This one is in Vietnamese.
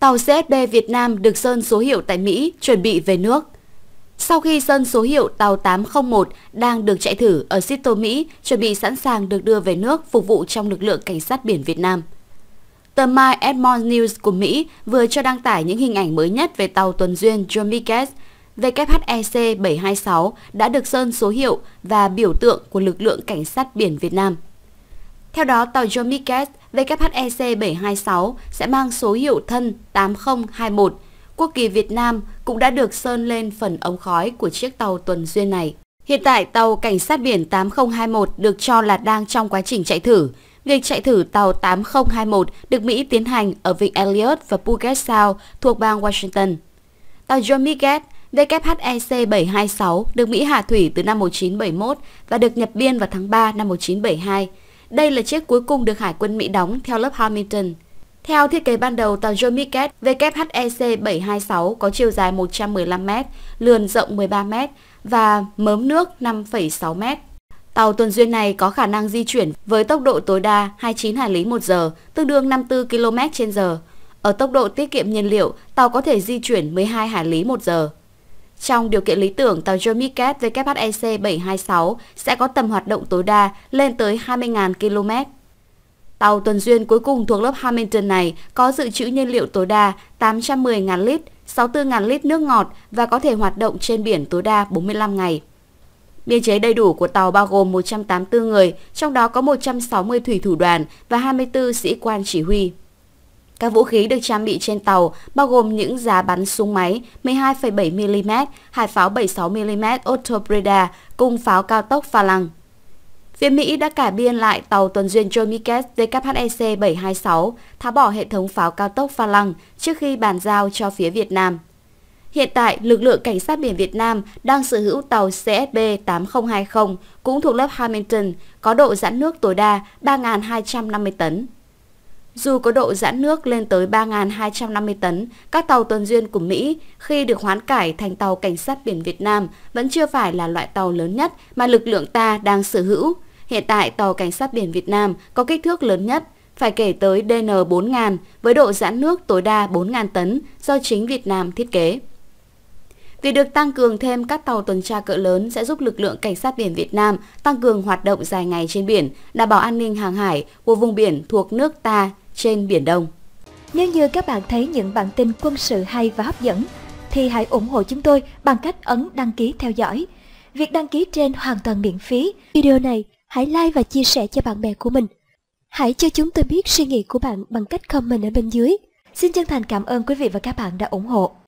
tàu CSB Việt Nam được sơn số hiệu tại Mỹ chuẩn bị về nước. Sau khi sơn số hiệu tàu 801 đang được chạy thử ở Sito Mỹ chuẩn bị sẵn sàng được đưa về nước phục vụ trong lực lượng cảnh sát biển Việt Nam. Tờ My Edmond News của Mỹ vừa cho đăng tải những hình ảnh mới nhất về tàu tuần duyên Jamaica WHEC 726 đã được sơn số hiệu và biểu tượng của lực lượng cảnh sát biển Việt Nam – theo đó, tàu John Miquet WHEC 726 sẽ mang số hiệu thân 8021. Quốc kỳ Việt Nam cũng đã được sơn lên phần ống khói của chiếc tàu tuần duyên này. Hiện tại, tàu Cảnh sát biển 8021 được cho là đang trong quá trình chạy thử. Việc chạy thử tàu 8021 được Mỹ tiến hành ở vịnh Elliot và Puget Sound thuộc bang Washington. Tàu John Miquet WHEC 726 được Mỹ hạ thủy từ năm 1971 và được nhập biên vào tháng 3 năm 1972. Đây là chiếc cuối cùng được Hải quân Mỹ đóng theo lớp Hamilton. Theo thiết kế ban đầu, tàu Jomicat WHEC-726 có chiều dài 115m, lườn rộng 13m và mớm nước 5,6m. Tàu tuần duyên này có khả năng di chuyển với tốc độ tối đa 29 hải lý một giờ, tương đương 54 km trên giờ. Ở tốc độ tiết kiệm nhiên liệu, tàu có thể di chuyển 12 hải lý một giờ. Trong điều kiện lý tưởng, tàu Jomicat WHEC 726 sẽ có tầm hoạt động tối đa lên tới 20.000 km. Tàu tuần duyên cuối cùng thuộc lớp Hamilton này có dự trữ nhiên liệu tối đa 810.000 lít, 64.000 lít nước ngọt và có thể hoạt động trên biển tối đa 45 ngày. Biên chế đầy đủ của tàu bao gồm 184 người, trong đó có 160 thủy thủ đoàn và 24 sĩ quan chỉ huy. Các vũ khí được trang bị trên tàu bao gồm những giá bắn súng máy 12,7mm, hải pháo 76mm Otto cùng pháo cao tốc pha lăng. Phía Mỹ đã cải biên lại tàu tuần duyên John Miquet DKHEC 726, tháo bỏ hệ thống pháo cao tốc pha lăng trước khi bàn giao cho phía Việt Nam. Hiện tại, lực lượng cảnh sát biển Việt Nam đang sở hữu tàu CSB 8020 cũng thuộc lớp Hamilton có độ giãn nước tối đa 3.250 tấn. Dù có độ giãn nước lên tới 3.250 tấn, các tàu tuần duyên của Mỹ khi được hoán cải thành tàu cảnh sát biển Việt Nam vẫn chưa phải là loại tàu lớn nhất mà lực lượng ta đang sở hữu. Hiện tại, tàu cảnh sát biển Việt Nam có kích thước lớn nhất, phải kể tới DN4000 với độ giãn nước tối đa 4.000 tấn do chính Việt Nam thiết kế. Việc được tăng cường thêm các tàu tuần tra cỡ lớn sẽ giúp lực lượng cảnh sát biển Việt Nam tăng cường hoạt động dài ngày trên biển, đảm bảo an ninh hàng hải của vùng biển thuộc nước ta trên Biển Đông. Nếu như các bạn thấy những bản tin quân sự hay và hấp dẫn, thì hãy ủng hộ chúng tôi bằng cách ấn đăng ký theo dõi. Việc đăng ký trên hoàn toàn miễn phí. Video này hãy like và chia sẻ cho bạn bè của mình. Hãy cho chúng tôi biết suy nghĩ của bạn bằng cách comment ở bên dưới. Xin chân thành cảm ơn quý vị và các bạn đã ủng hộ.